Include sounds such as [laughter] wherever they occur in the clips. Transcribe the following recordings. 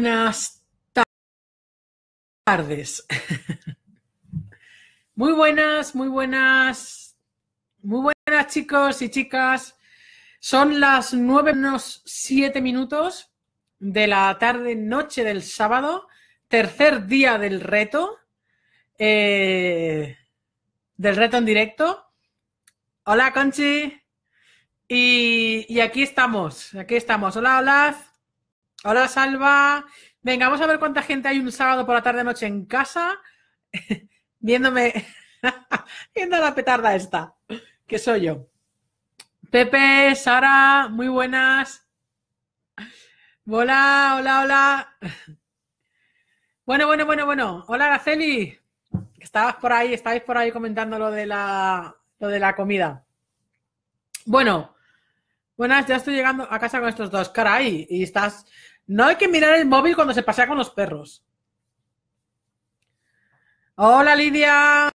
Buenas tardes. [laughs] Muy buenas, muy buenas, muy buenas chicos y chicas. Son las nueve menos siete minutos de la tarde noche del sábado, tercer día del reto, eh, del reto en directo. Hola Conchi. Y, y aquí estamos, aquí estamos. Hola, hola. Hola, Salva. Venga, vamos a ver cuánta gente hay un sábado por la tarde noche en casa [laughs] viéndome, [laughs] viendo la petarda esta, que soy yo. Pepe, Sara, muy buenas. Hola, hola, hola. [laughs] Bueno, bueno, bueno, bueno. Hola, Araceli. Estabas por ahí, estáis por ahí comentando lo de la, lo de la comida. Bueno, buenas, ya estoy llegando a casa con estos dos. Caray, y estás, no hay que mirar el móvil cuando se pasea con los perros. Hola Lidia,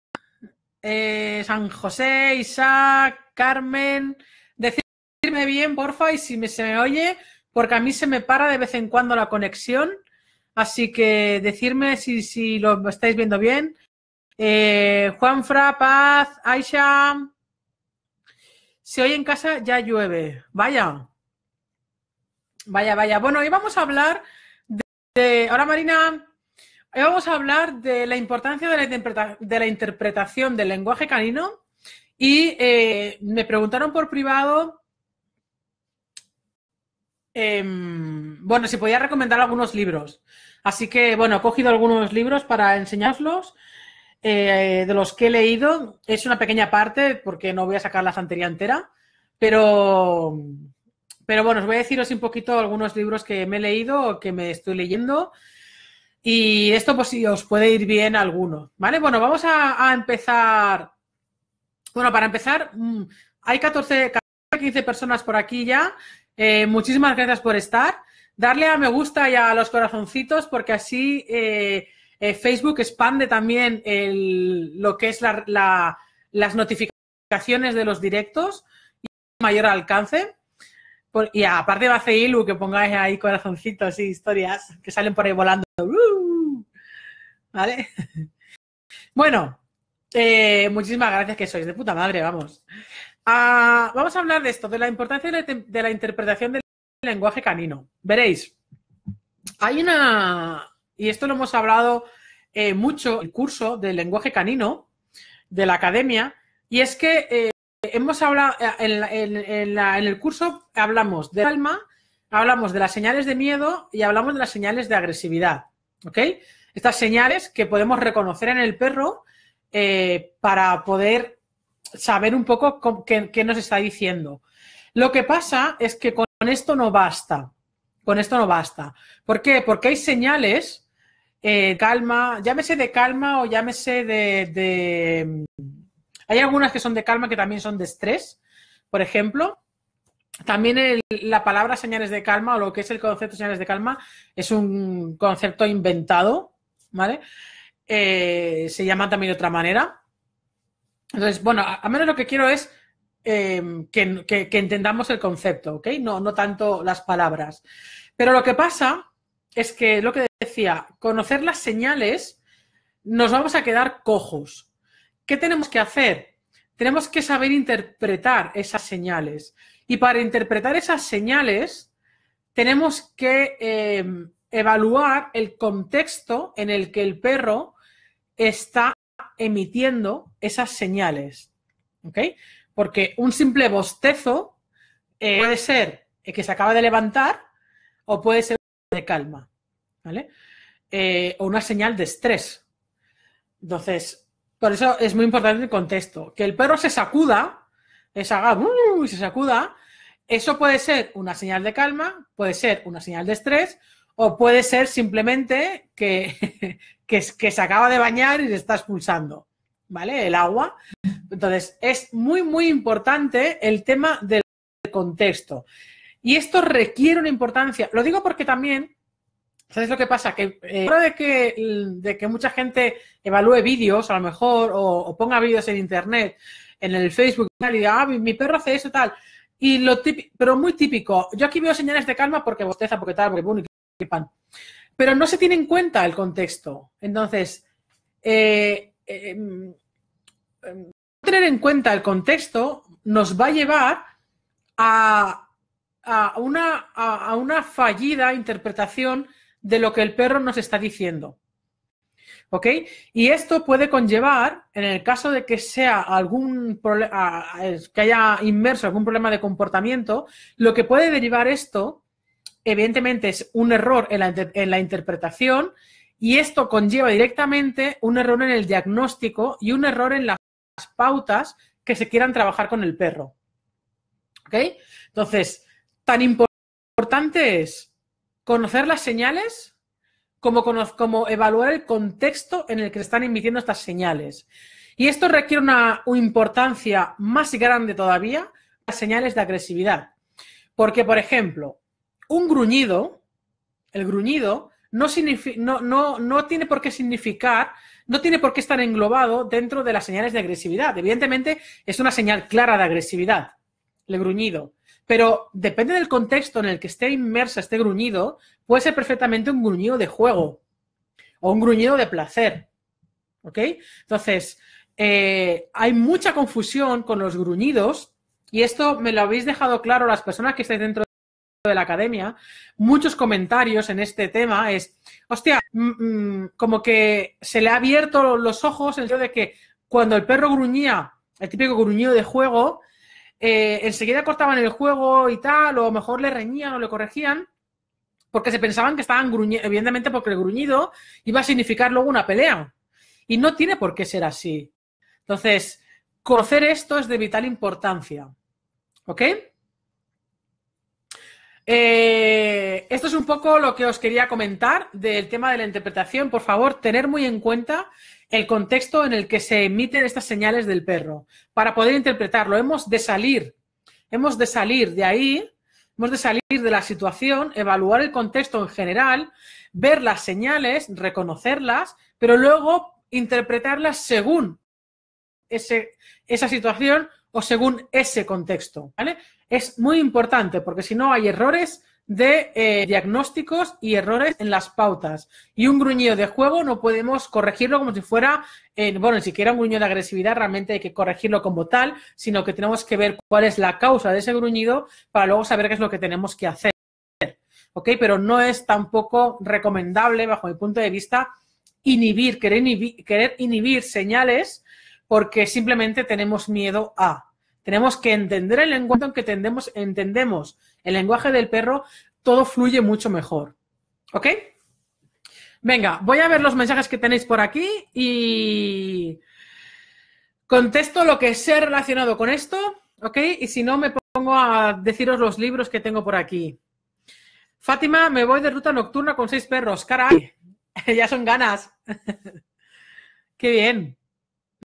eh, San José, Isaac, Carmen. Decirme bien, porfa, y si me, se me oye, porque a mí se me para de vez en cuando la conexión. Así que decirme si, si lo estáis viendo bien. Eh, Juanfra, Paz, Aisha. Si hoy en casa ya llueve. Vaya. Vaya, vaya. Bueno, hoy vamos a hablar de. ahora, Marina. Hoy vamos a hablar de la importancia de la, interpretación del lenguaje canino. Y eh, me preguntaron por privado. Em, bueno, si podía recomendar algunos libros. Así que, bueno, he cogido algunos libros para enseñarlos. Eh, de los que he leído, es una pequeña parte, porque no voy a sacar la santería entera, pero pero bueno, os voy a deciros un poquito algunos libros que me he leído o que me estoy leyendo. Y esto, pues, si os puede ir bien alguno. ¿Vale? Bueno, vamos a, empezar. Bueno, para empezar, mm, hay 14, 15 personas por aquí ya. Eh, muchísimas gracias por estar. Darle a me gusta y a los corazoncitos, porque así eh, eh, Facebook expande también lo que es las notificaciones de los directos y mayor alcance y aparte va a hacer Ilu que pongáis ahí corazoncitos y historias que salen por ahí volando. ¡Uh! ¿Vale? [laughs] Bueno, eh, muchísimas gracias que sois de puta madre, vamos. Ah, vamos a hablar de esto, de la importancia de, la interpretación del lenguaje canino. Veréis, hay una, y esto lo hemos hablado eh, mucho, el curso del lenguaje canino de la academia, y es que eh, Hemos hablado, eh, en, el curso hablamos de calma, hablamos de las señales de miedo y hablamos de las señales de agresividad, ¿ok? Estas señales que podemos reconocer en el perro eh, para poder saber un poco qué, nos está diciendo. Lo que pasa es que con esto no basta, con esto no basta. ¿Por qué? Porque hay señales, eh, calma, llámese de calma o llámese de hay algunas que son de calma que también son de estrés, por ejemplo. También la palabra señales de calma o lo que es el concepto señales de calma es un concepto inventado, ¿vale? Eh, se llama también de otra manera. Entonces, bueno, a, menos lo que quiero es em, que, entendamos el concepto, ¿ok? No, no tanto las palabras. Pero lo que pasa es que, lo que decía, conocer las señales nos vamos a quedar cojos. ¿Qué tenemos que hacer? Tenemos que saber interpretar esas señales. Y para interpretar esas señales, tenemos que em, evaluar el contexto en el que el perro está emitiendo esas señales. ¿Ok? Porque un simple bostezo eh, puede ser que se acaba de levantar o puede ser de calma. ¿Vale? Eh, o una señal de estrés. Entonces, por eso es muy importante el contexto. Que el perro se sacuda, se haga uh, y se sacuda, eso puede ser una señal de calma, puede ser una señal de estrés, o puede ser simplemente que, [laughs] que se acaba de bañar y se está expulsando, ¿vale? El agua. Entonces, es muy, muy importante el tema del contexto. Y esto requiere una importancia. Lo digo porque también ¿Sabes lo que pasa? Que eh, de que, de que mucha gente evalúe vídeos, a lo mejor, o, ponga vídeos en internet, en el Facebook, y diga, ah, mi, perro hace eso, tal. Y lo pero muy típico. Yo aquí veo señales de calma porque bosteza, porque tal, porque bueno, y pan. Pero no se tiene en cuenta el contexto. Entonces, eh, eh, em, em, no tener en cuenta el contexto nos va a llevar a, una, a una fallida interpretación de lo que el perro nos está diciendo. ¿Ok? Y esto puede conllevar, en el caso de que sea algún que haya inmerso algún problema de comportamiento, lo que puede derivar esto, evidentemente, es un error en la, en la interpretación, y esto conlleva directamente un error en el diagnóstico y un error en las pautas que se quieran trabajar con el perro. ¿Ok? Entonces, tan importante es conocer las señales como, como evaluar el contexto en el que se están emitiendo estas señales. Y esto requiere una importancia más grande todavía las señales de agresividad. Porque, por ejemplo, un gruñido, el gruñido, no, tiene por qué significar, no tiene por qué estar englobado dentro de las señales de agresividad. Evidentemente, es una señal clara de agresividad, el gruñido. Pero depende del contexto en el que esté inmersa este gruñido, puede ser perfectamente un gruñido de juego o un gruñido de placer. ¿Ok? Entonces, eh, hay mucha confusión con los gruñidos y esto me lo habéis dejado claro las personas que estáis dentro de la academia. Muchos comentarios en este tema es, hostia, mm, mm, como que se le ha abierto los ojos en el sentido de que cuando el perro gruñía, el típico gruñido de juego, eh, enseguida cortaban el juego y tal, o mejor le reñían o le corregían, porque se pensaban que estaban gruñendo, evidentemente porque el gruñido iba a significar luego una pelea. Y no tiene por qué ser así. Entonces, conocer esto es de vital importancia. ¿Ok? Eh, esto es un poco lo que os quería comentar del tema de la interpretación. Por favor, tener muy en cuenta el contexto en el que se emiten estas señales del perro para poder interpretarlo. Hemos de salir, hemos de salir de ahí, hemos de salir de la situación, evaluar el contexto en general, ver las señales, reconocerlas, pero luego interpretarlas según esa situación o según ese contexto. ¿vale? Es muy importante porque si no hay errores, de eh, diagnósticos y errores en las pautas. Y un gruñido de juego no podemos corregirlo como si fuera, eh, bueno, ni siquiera un gruñido de agresividad, realmente hay que corregirlo como tal, sino que tenemos que ver cuál es la causa de ese gruñido para luego saber qué es lo que tenemos que hacer. ¿Ok? Pero no es tampoco recomendable, bajo mi punto de vista, inhibir, querer inhibir, querer inhibir señales porque simplemente tenemos miedo a. Tenemos que entender el lenguaje en que entendemos, entendemos el lenguaje del perro, todo fluye mucho mejor. ¿Ok? Venga, voy a ver los mensajes que tenéis por aquí y contesto lo que sea relacionado con esto, ¿ok? Y si no, me pongo a deciros los libros que tengo por aquí. Fátima, me voy de ruta nocturna con seis perros. Caray, [laughs] ya son ganas. [laughs] Qué bien.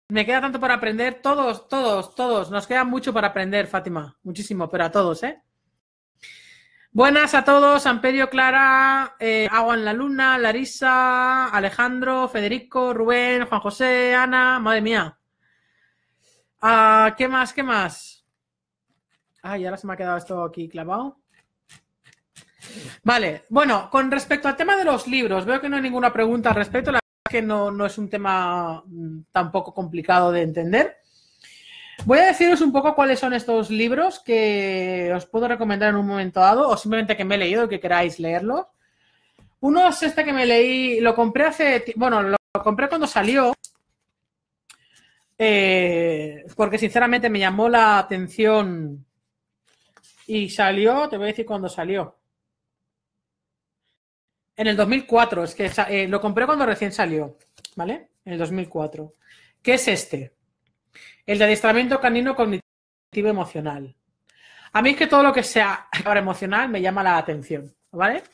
Me queda tanto para aprender. Todos, todos, todos. Nos queda mucho para aprender, Fátima. Muchísimo, pero a todos, ¿eh? Buenas a todos, Amperio, Clara, eh, Agua en la Luna, Larisa, Alejandro, Federico, Rubén, Juan José, Ana, madre mía. Ah, ¿Qué más? ¿Qué más? Ay, ahora se me ha quedado esto aquí clavado. Vale, bueno, con respecto al tema de los libros, veo que no hay ninguna pregunta al respecto, la verdad que no, no es un tema mm, tampoco complicado de entender. Voy a deciros un poco cuáles son estos libros que os puedo recomendar en un momento dado, o simplemente que me he leído y que queráis leerlos. Uno es este que me leí, lo compré hace, bueno, lo compré cuando salió, eh, porque sinceramente me llamó la atención y salió, te voy a decir cuándo salió. En el 2004, es que eh, lo compré cuando recién salió, ¿vale? En el 2004. ¿Qué es este? El de adiestramiento canino cognitivo emocional. A mí es que todo lo que sea ahora emocional me llama la atención, ¿vale?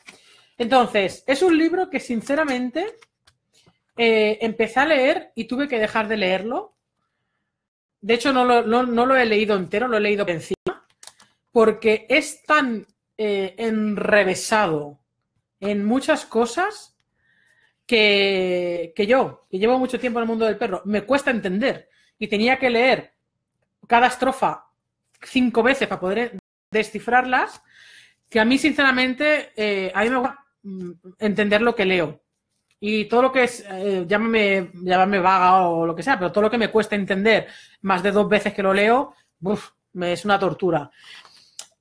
Entonces, es un libro que sinceramente eh, empecé a leer y tuve que dejar de leerlo. De hecho, no lo, he leído entero, lo he leído encima, porque es tan eh, enrevesado en muchas cosas que, que yo, que llevo mucho tiempo en el mundo del perro, me cuesta entender y tenía que leer cada estrofa cinco veces para poder descifrarlas, que a mí, sinceramente, eh, a mí me gusta mm, entender lo que leo. Y todo lo que es, eh, llámame, llámame, vaga o lo que sea, pero todo lo que me cuesta entender más de dos veces que lo leo, me, es una tortura.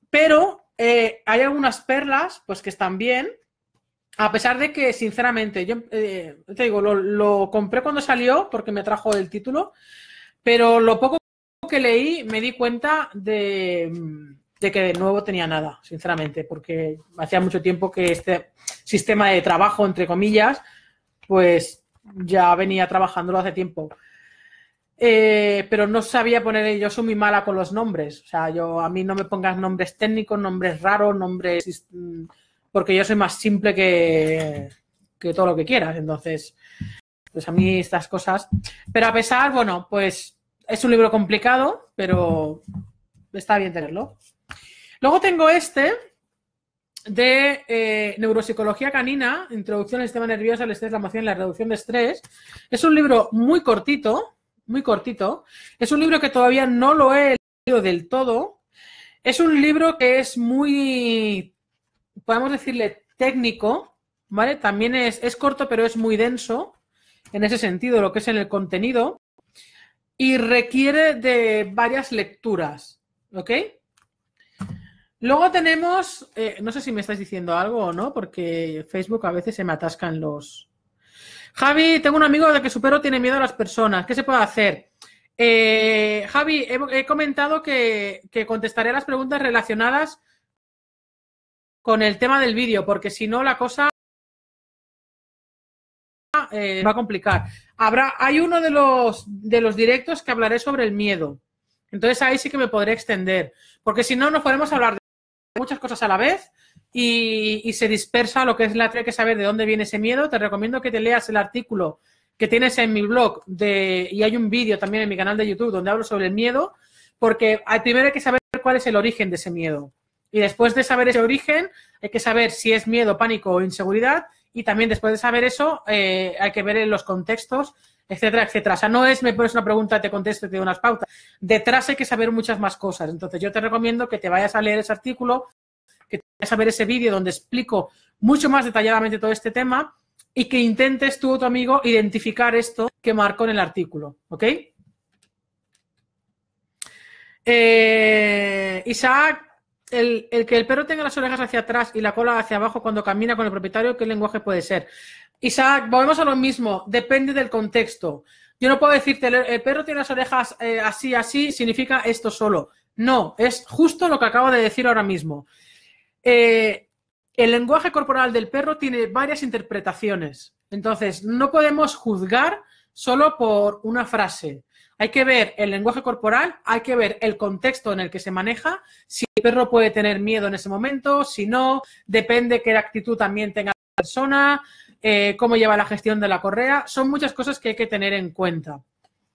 Pero eh, hay algunas perlas, pues que están bien, a pesar de que, sinceramente, yo te digo, lo, lo, compré cuando salió porque me trajo el título, pero lo poco que leí me di cuenta mm, de, que de nuevo tenía nada, sinceramente, porque hacía mucho tiempo que este sistema de trabajo, entre comillas, pues ya venía trabajándolo hace tiempo. Eh, pero no sabía poner, yo soy muy mala con los nombres, o sea, yo a mí no me pongas nombres técnicos, nombres raros, nombres, mm, porque yo soy más simple que, que todo lo que quieras, entonces, pues a mí estas cosas, pero a pesar, bueno, pues es un libro complicado, pero está bien tenerlo. Luego tengo este de eh, Neuropsicología Canina, Introducción al Sistema Nervioso, al Estrés, la Emoción y la Reducción de Estrés. Es un libro muy cortito, muy cortito. Es un libro que todavía no lo he leído del todo. Es un libro que es muy, podemos decirle, técnico, ¿vale? También es, es corto, pero es muy denso en ese sentido, lo que es en el contenido y requiere de varias lecturas, ¿ok? Luego tenemos, eh, no sé si me estáis diciendo algo o no, porque Facebook a veces se me atascan los... Javi, tengo un amigo de que supero tiene miedo a las personas, ¿qué se puede hacer? Eh, Javi, he, comentado que, que contestaré las preguntas relacionadas con el tema del vídeo, porque si no la cosa eh, va a complicar. Habrá, hay uno de los, de los directos que hablaré sobre el miedo. Entonces ahí sí que me podré extender, porque si no, nos podemos hablar de muchas cosas a la vez y, se dispersa lo que es la hay que saber de dónde viene ese miedo. Te recomiendo que te leas el artículo que tienes en mi blog de, y hay un vídeo también en mi canal de YouTube donde hablo sobre el miedo, porque primero hay que saber cuál es el origen de ese miedo. Y después de saber ese origen, hay que saber si es miedo, pánico o inseguridad y también después de saber eso, eh, hay que ver en los contextos, etcétera, etcétera. O sea, no es me pones una pregunta, te contesto y te doy unas pautas. Detrás hay que saber muchas más cosas. Entonces, yo te recomiendo que te vayas a leer ese artículo, que te vayas a ver ese vídeo donde explico mucho más detalladamente todo este tema y que intentes tú o tu amigo identificar esto que marco en el artículo. ¿Ok? Eh, Isaac el, que el perro tenga las orejas hacia atrás y la cola hacia abajo cuando camina con el propietario, ¿qué lenguaje puede ser? Isaac, volvemos a lo mismo, depende del contexto. Yo no puedo decirte, el, perro tiene las orejas eh, así, así, significa esto solo. No, es justo lo que acabo de decir ahora mismo. Eh, el lenguaje corporal del perro tiene varias interpretaciones. Entonces, no podemos juzgar solo por una frase. Hay que ver el lenguaje corporal, hay que ver el contexto en el que se maneja, si el perro puede tener miedo en ese momento, si no, depende qué actitud también tenga la persona, eh, cómo lleva la gestión de la correa, son muchas cosas que hay que tener en cuenta,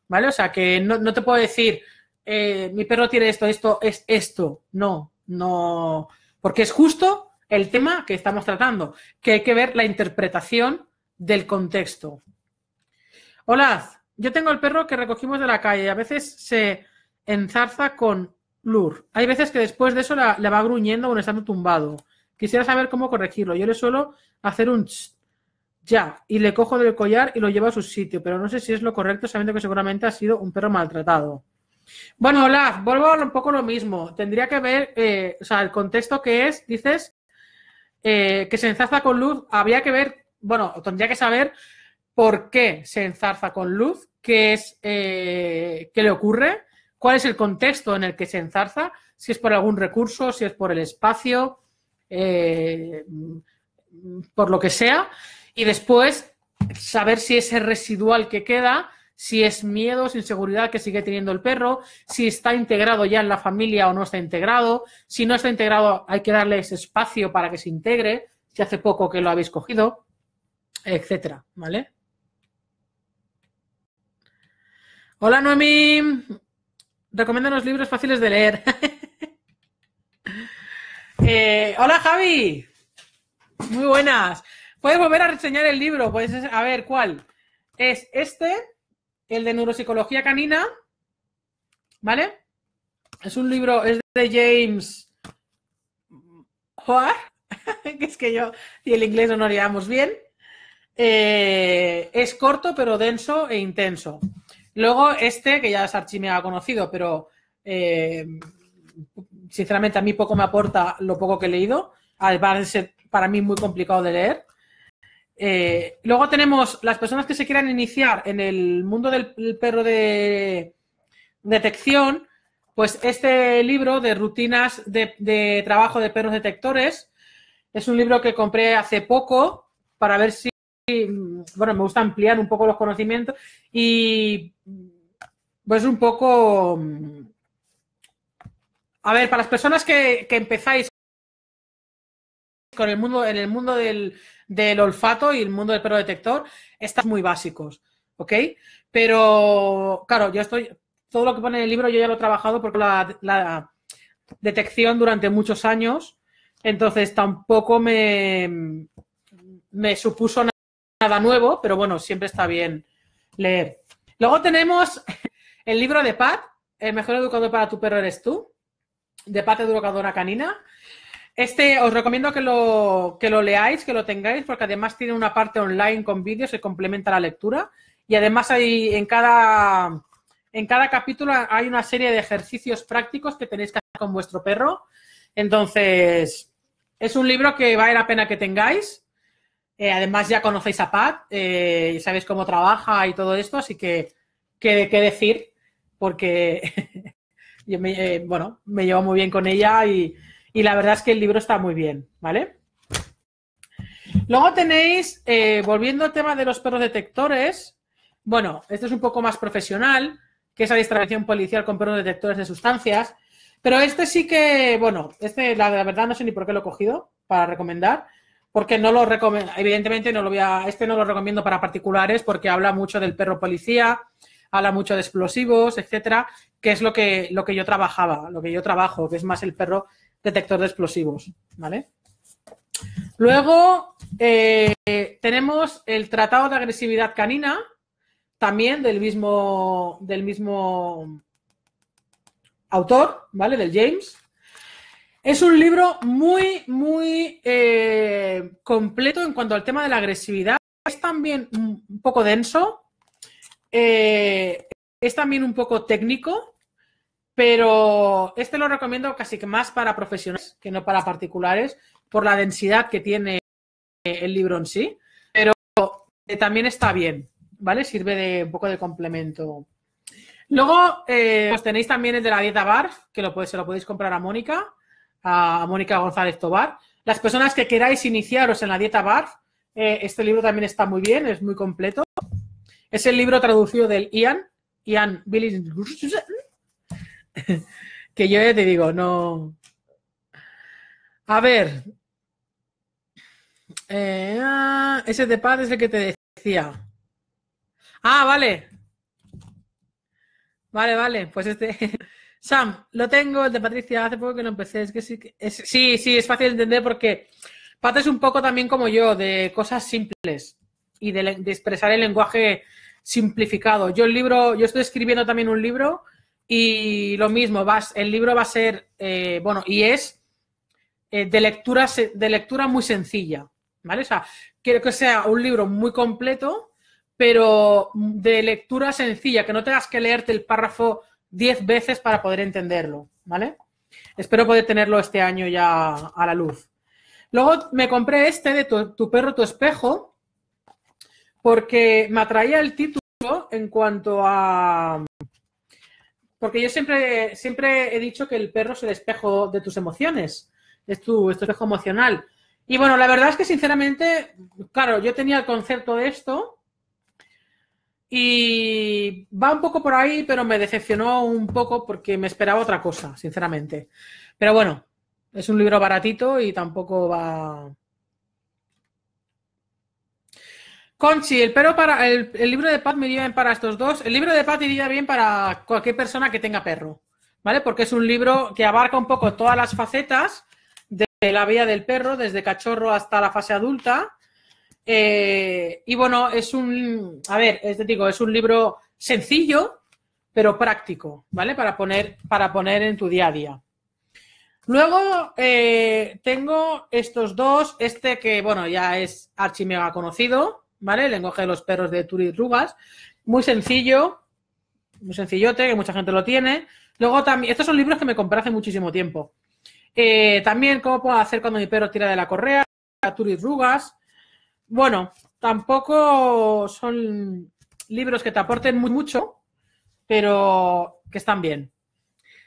¿vale? O sea, que no, te puedo decir, eh, mi perro tiene esto, esto, es esto, no, no, porque es justo el tema que estamos tratando, que hay que ver la interpretación del contexto. Hola, yo tengo el perro que recogimos de la calle. A veces se enzarza con lur. Hay veces que después de eso le va gruñendo o estando tumbado. Quisiera saber cómo corregirlo. Yo le suelo hacer un ch, ya y le cojo del collar y lo llevo a su sitio, pero no sé si es lo correcto, sabiendo que seguramente ha sido un perro maltratado. Bueno, Olaf, vuelvo un poco lo mismo. Tendría que ver, eh, o sea, el contexto que es, dices, eh, que se enzarza con luz, habría que ver, bueno, tendría que saber por qué se enzarza con Luz, qué es, eh, qué le ocurre, cuál es el contexto en el que se enzarza, si es por algún recurso, si es por el espacio, eh, por lo que sea, y después saber si ese residual que queda, si es miedo, si inseguridad que sigue teniendo el perro, si está integrado ya en la familia o no está integrado, si no está integrado hay que darle ese espacio para que se integre, si hace poco que lo habéis cogido, etcétera, ¿vale? Hola Noemi, los libros fáciles de leer. [laughs] Eh, hola Javi, muy buenas. Puedes volver a reseñar el libro, pues a ver cuál. Es este, el de neuropsicología canina, ¿vale? Es un libro, es de James ¿Qué [laughs] que es que yo y el inglés no lo llevamos bien. Eh, es corto pero denso e intenso. Luego este, que ya es me ha conocido, pero eh, sinceramente a mí poco me aporta lo poco que he leído. Además, ser eh, para mí muy complicado de leer. Eh, luego tenemos las personas que se quieran iniciar en el mundo del perro de detección, pues este libro de rutinas de, de trabajo de perros detectores es un libro que compré hace poco para ver si, mm, bueno, me gusta ampliar un poco los conocimientos y pues un poco... Mm, a ver, para las personas que, empezáis con el mundo, en el mundo del, olfato y el mundo del perro detector, están muy básicos, ¿ok? Pero, claro, yo estoy, todo lo que pone en el libro yo ya lo he trabajado por la, la detección durante muchos años, entonces tampoco me, me supuso nada nuevo, pero bueno, siempre está bien leer. Luego tenemos el libro de Pat, El mejor educador para tu perro eres tú, de Pat Educadora Canina. Este os recomiendo que lo, leáis, que lo tengáis, porque además tiene una parte online con vídeos que complementa la lectura. Y además hay en cada, en cada capítulo hay una serie de ejercicios prácticos que tenéis que hacer con vuestro perro. Entonces, es un libro que vale la pena que tengáis. Eh, además, ya conocéis a Pat, eh, y sabéis cómo trabaja y todo esto, así que qué decir porque [laughs] me, eh, bueno, me llevo muy bien con ella y, la verdad es que el libro está muy bien, ¿vale? Luego tenéis, eh, volviendo al tema de los perros detectores, bueno, este es un poco más profesional, que esa distracción policial con perros detectores de sustancias, pero este sí que, bueno, este la, la verdad no sé ni por qué lo he cogido para recomendar, porque no lo recomiendo, evidentemente no lo voy a, este no lo recomiendo para particulares porque habla mucho del perro policía, habla mucho de explosivos, etcétera, que es lo que, lo que yo trabajaba, lo que yo trabajo, que es más el perro detector de explosivos, ¿vale? Luego eh, tenemos el Tratado de Agresividad Canina, también del mismo, del mismo autor, ¿vale? Del James. Es un libro muy, muy eh, completo en cuanto al tema de la agresividad. Es también un poco denso, eh, es también un poco técnico, pero este lo recomiendo casi que más para profesionales que no para particulares, por la densidad que tiene el libro en sí, pero eh, también está bien, ¿vale? Sirve de un poco de complemento. Luego, os eh, pues tenéis también el de la dieta BARF, que lo, se lo podéis comprar a Mónica, a Mónica González Tobar. Las personas que queráis iniciaros en la dieta BARF, este libro también está muy bien, es muy completo. Es el libro traducido del Ian, Ian Billy, que yo te digo, no. A ver. Eh, ah, ese de paz es el que te decía. Ah, vale. Vale, vale. Pues este. [laughs] Sam, lo tengo, el de Patricia, hace poco que lo empecé. Es que sí, sí, es fácil de entender porque Pat es un poco también como yo, de cosas simples y de expresar el lenguaje simplificado. Yo el libro, yo estoy escribiendo también un libro y lo mismo, vas, el libro va a ser, eh, bueno, y es eh, de, lectura, de lectura muy sencilla, ¿vale? O sea, quiero que sea un libro muy completo, pero de lectura sencilla, que no tengas que leerte el párrafo diez veces para poder entenderlo, ¿vale? Espero poder tenerlo este año ya a la luz. Luego me compré este de tu perro, tu espejo, porque me atraía el título en cuanto a... Porque yo siempre, siempre he dicho que el perro es el espejo de tus emociones, es tu espejo emocional. Y bueno, la verdad es que sinceramente, claro, yo tenía el concepto de esto y va un poco por ahí, pero me decepcionó un poco porque me esperaba otra cosa, sinceramente. Pero bueno, es un libro baratito y tampoco va, Conchi, el, para, el, libro de Pat me iría bien para estos dos. El libro de Pat iría bien para cualquier persona que tenga perro, ¿vale? Porque es un libro que abarca un poco todas las facetas de la vida del perro, desde cachorro hasta la fase adulta. Eh, y bueno, es un, a ver, es, digo, es un libro sencillo, pero práctico, ¿vale? Para poner, para poner en tu día a día. Luego eh, tengo estos dos, este que, bueno, ya es archi conocido, ¿vale? El lenguaje de los perros de y Rugas. Muy sencillo, muy sencillote, que mucha gente lo tiene. Luego también, estos son libros que me compré hace muchísimo tiempo. Eh, también cómo puedo hacer cuando mi perro tira de la correa, y Rugas. Bueno, tampoco son libros que te aporten muy, mucho, pero que están bien.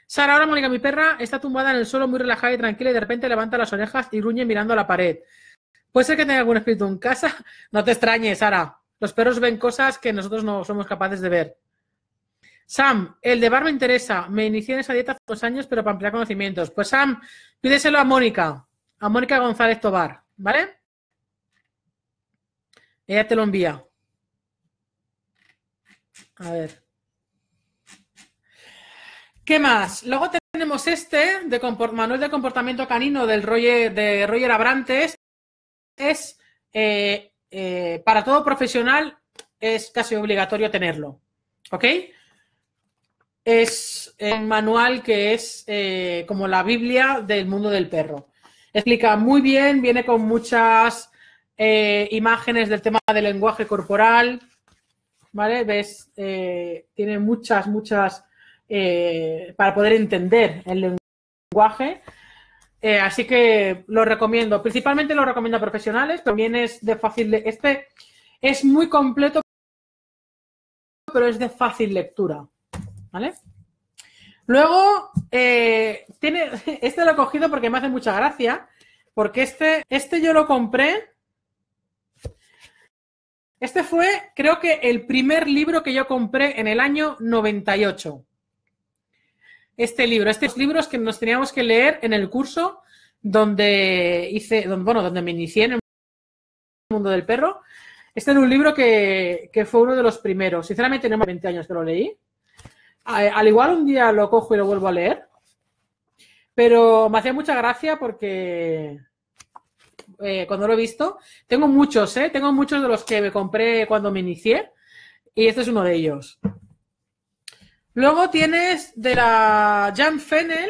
Sara, ahora Mónica, mi perra, está tumbada en el suelo muy relajada y tranquila y de repente levanta las orejas y gruñe mirando a la pared. Puede ser que tenga algún espíritu en casa. [laughs] No te extrañes, Sara. Los perros ven cosas que nosotros no somos capaces de ver. Sam, el de bar me interesa. Me inicié en esa dieta hace dos años, pero para ampliar conocimientos. Pues Sam, pídeselo a Mónica, a Mónica González Tobar, ¿vale? Ella te lo envía. A ver. ¿Qué más? Luego tenemos este de Manuel de Comportamiento Canino del Roger, de Roger Abrantes es eh, eh, para todo profesional es casi obligatorio tenerlo. ¿Ok? Es un manual que es eh, como la Biblia del mundo del perro. Explica muy bien, viene con muchas imágenes del tema del lenguaje corporal. ¿Vale? Ves, tiene muchas, muchas, para poder entender el lenguaje eh, así que lo recomiendo. Principalmente lo recomiendo a profesionales, también es de fácil. lectura. Este es muy completo, pero es de fácil lectura. ¿Vale? Luego, eh, tiene, [laughs] este lo he cogido porque me hace mucha gracia, porque este, este yo lo compré. Este fue, creo que, el primer libro que yo compré en el año 98 este libro, estos libros que nos teníamos que leer en el curso donde hice, bueno, donde me inicié en el mundo del perro. Este es un libro que, fue uno de los primeros. Sinceramente, no 20 años que lo leí. Al igual un día lo cojo y lo vuelvo a leer. Pero me hacía mucha gracia porque eh, cuando lo he visto, tengo muchos, ¿eh? Tengo muchos de los que me compré cuando me inicié y este es uno de ellos. Luego tienes de la Jan Fennel,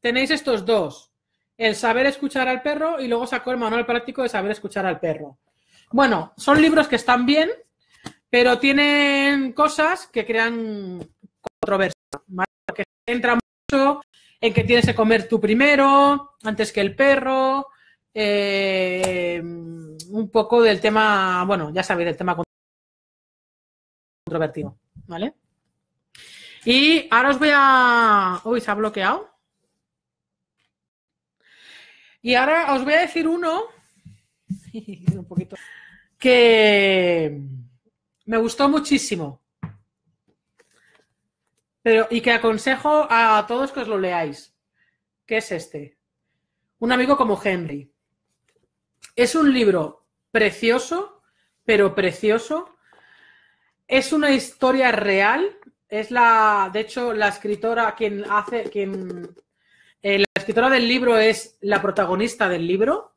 tenéis estos dos. El saber escuchar al perro y luego sacó el manual práctico de saber escuchar al perro. Bueno, son libros que están bien, pero tienen cosas que crean controversia. ¿vale? Porque entra mucho en que tienes que comer tú primero, antes que el perro, eh, un poco del tema, bueno, ya sabéis, del tema controvertido, ¿vale? Y ahora os voy a... Uy, se ha bloqueado. Y ahora os voy a decir uno, [laughs] un poquito, que me gustó muchísimo. Pero, y que aconsejo a todos que os lo leáis, que es este. Un amigo como Henry. Es un libro precioso, pero precioso. Es una historia real es la, de hecho, la escritora quien hace, quien, eh, la escritora del libro es la protagonista del libro.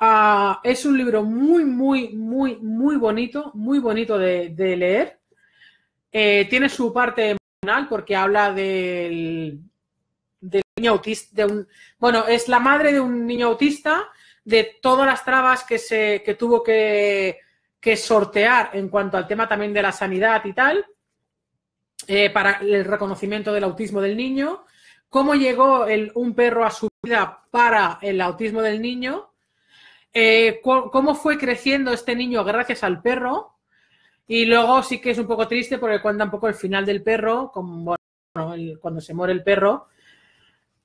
Ah, es un libro muy, muy, muy, muy bonito, muy bonito de, leer. Eh, tiene su parte emocional porque habla del, del niño autista, de un, bueno, es la madre de un niño autista, de todas las trabas que, se, que tuvo que, que sortear en cuanto al tema también de la sanidad y tal. Eh, para el reconocimiento del autismo del niño, cómo llegó un perro a su vida para el autismo del niño, eh, cómo fue creciendo este niño gracias al perro. Y luego sí que es un poco triste porque cuenta un poco el final del perro, cuando se muere el perro.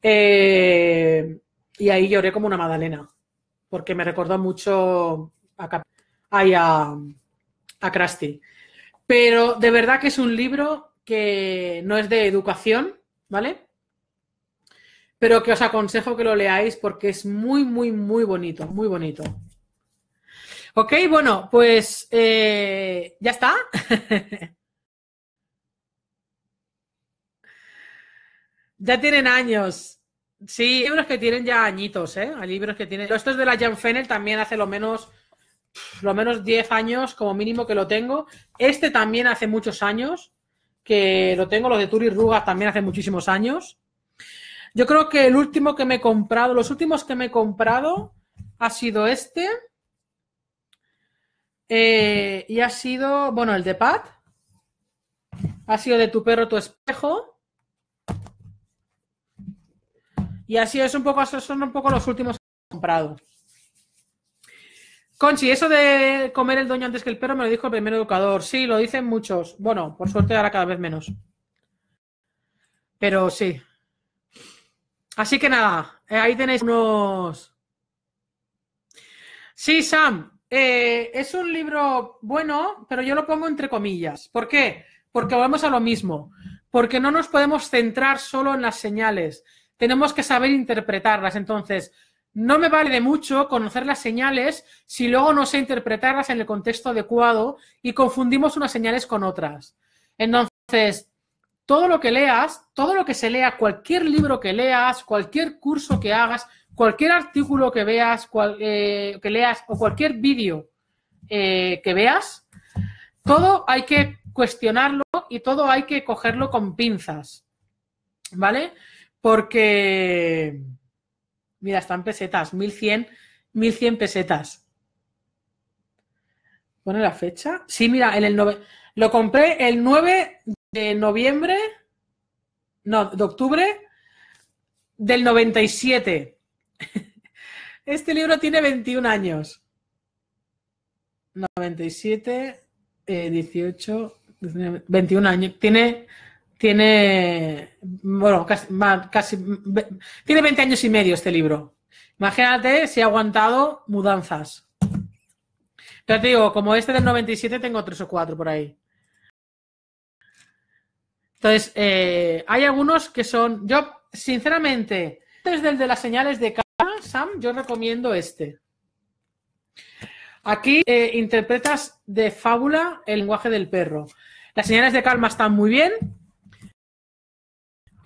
Eh, y ahí lloré como una Madalena, porque me recordó mucho a, Cap Pero de verdad que es un libro que no es de educación, ¿vale? Pero que os aconsejo que lo leáis porque es muy, muy, muy bonito, muy bonito. Ok, bueno, pues eh, ya está. [laughs] ya tienen años. Sí, libros que tienen ya añitos, ¿eh? Hay libros que tienen. Esto es de la Jan Fennel también hace lo menos, lo menos 10 años como mínimo que lo tengo. Este también hace muchos años que lo tengo, los de Turi Rugas también hace muchísimos años. Yo creo que el último que me he comprado, los últimos que me he comprado ha sido este. Eh, y ha sido, bueno, el de Pat. Ha sido de tu perro, tu espejo. Y así es un poco, son un poco los últimos que he comprado. Conchi, eso de comer el doño antes que el perro me lo dijo el primer educador. Sí, lo dicen muchos. Bueno, por suerte ahora cada vez menos. Pero sí. Así que nada, eh, ahí tenéis unos. Sí, Sam, eh, es un libro bueno, pero yo lo pongo entre comillas. ¿Por qué? Porque volvemos a lo mismo. Porque no nos podemos centrar solo en las señales. Tenemos que saber interpretarlas. Entonces, no me vale de mucho conocer las señales si luego no sé interpretarlas en el contexto adecuado y confundimos unas señales con otras. Entonces, todo lo que leas, todo lo que se lea, cualquier libro que leas, cualquier curso que hagas, cualquier artículo que veas, eh, que leas o cualquier vídeo eh, que veas, todo hay que cuestionarlo y todo hay que cogerlo con pinzas. ¿Vale? Porque Mira, están pesetas, 1100, 1100 pesetas. ¿Pone la fecha? Sí, mira, en el lo compré el 9 de noviembre, no, de octubre del 97. [laughs] Este libro tiene 21 años. 97, 18, 21 años. Tiene tiene, bueno, casi, tiene 20 años y medio este libro. Imagínate si ha aguantado mudanzas. Pero te digo, como este del 97 tengo tres o cuatro por ahí. Entonces, eh, hay algunos que son, yo sinceramente, desde el de las señales de calma, Sam, yo recomiendo este. Aquí eh, interpretas de fábula el lenguaje del perro. Las señales de calma están muy bien,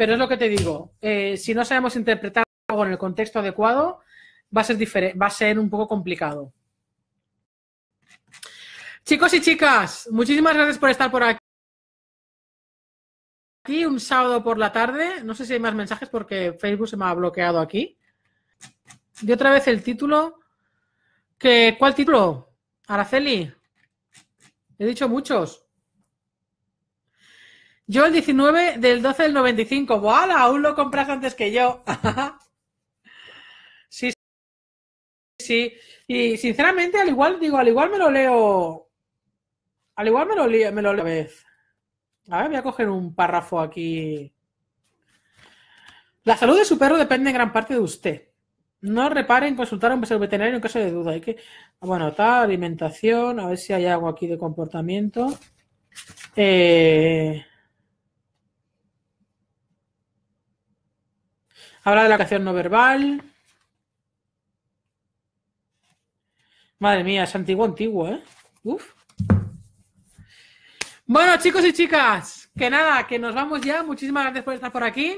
pero es lo que te digo, eh, si no sabemos interpretar algo en el contexto adecuado, va a ser va a ser un poco complicado. Chicos y chicas, muchísimas gracias por estar por aquí. un sábado por la tarde. No sé si hay más mensajes porque Facebook se me ha bloqueado aquí. Y otra vez el título. ¿Qué, ¿Cuál título? Araceli. He dicho muchos. Yo el 19 del 12 del 95. ¡Voala! Aún lo compras antes que yo. [laughs] sí, sí. Y sinceramente, al igual, digo, al igual me lo leo. Al igual me lo, leo, me a vez. A ver, voy a coger un párrafo aquí. La salud de su perro depende en gran parte de usted. No reparen, consultar a un veterinario en caso de duda. que, bueno, tal, alimentación, a ver si hay algo aquí de comportamiento. Eh, Habla de la acción no verbal. Madre mía, es antiguo, antiguo, ¿eh? Uf. Bueno, chicos y chicas, que nada, que nos vamos ya. Muchísimas gracias por estar por aquí.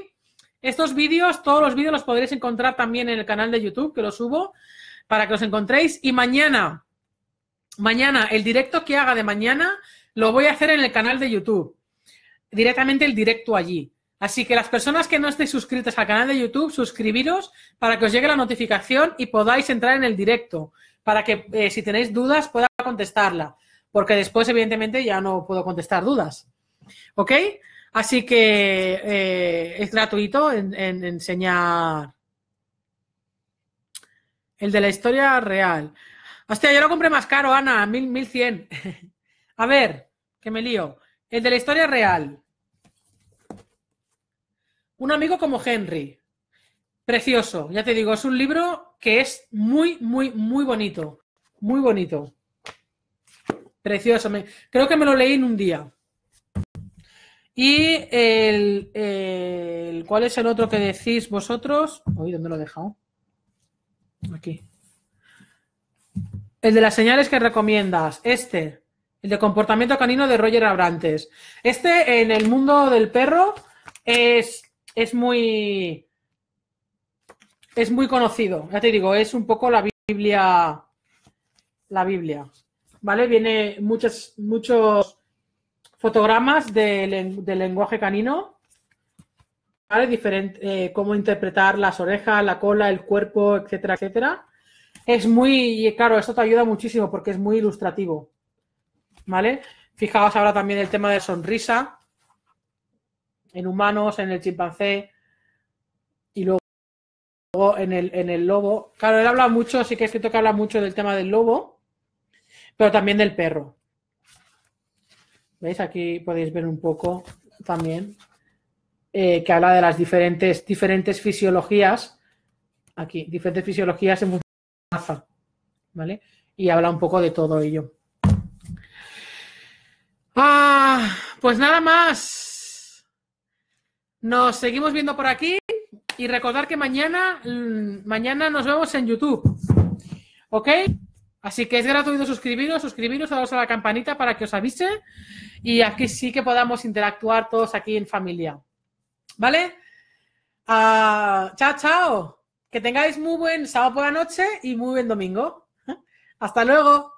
Estos vídeos, todos los vídeos los podréis encontrar también en el canal de YouTube, que los subo, para que los encontréis. Y mañana, mañana, el directo que haga de mañana, lo voy a hacer en el canal de YouTube. Directamente el directo allí. Así que las personas que no estéis suscritas al canal de YouTube, suscribiros para que os llegue la notificación y podáis entrar en el directo, para que eh, si tenéis dudas pueda contestarla, porque después evidentemente ya no puedo contestar dudas. ¿Ok? Así que eh, es gratuito en, enseñar el de la historia real. Hostia, yo lo compré más caro, Ana, 1100. [laughs] A ver, que me lío. El de la historia real. Un amigo como Henry. Precioso, ya te digo, es un libro que es muy, muy, muy bonito. Muy bonito. Precioso. creo que me lo leí en un día. Y el, el, ¿Cuál es el otro que decís vosotros? Uy, ¿dónde lo he dejado? Aquí. El de las señales que recomiendas. Este. El de comportamiento canino de Roger Abrantes. Este, en el mundo del perro, es es muy. Es muy conocido. Ya te digo, es un poco la Biblia. La Biblia. ¿Vale? Viene muchos, muchos fotogramas del lenguaje canino. ¿Vale? Diferente, eh, cómo interpretar las orejas, la cola, el cuerpo, etcétera, etcétera. Es muy, claro, esto te ayuda muchísimo porque es muy ilustrativo. ¿Vale? Fijaos ahora también el tema de sonrisa en humanos, en el chimpancé y luego en el, en el lobo. Claro, él habla mucho, sí que es cierto que habla mucho del tema del lobo, pero también del perro. ¿Veis? Aquí podéis ver un poco también eh, que habla de las diferentes, diferentes fisiologías. Aquí, diferentes fisiologías en función ¿Vale? Y habla un poco de todo ello. Ah, pues nada más. Nos seguimos viendo por aquí y recordar que mañana, mm, mañana nos vemos en YouTube. ¿Ok? Así que es gratuito suscribiros, suscribiros, daros a la campanita para que os avise y aquí sí que podamos interactuar todos aquí en familia. ¿Vale? Ah, chao, chao. Que tengáis muy buen sábado por la noche y muy buen domingo. [laughs] Hasta luego.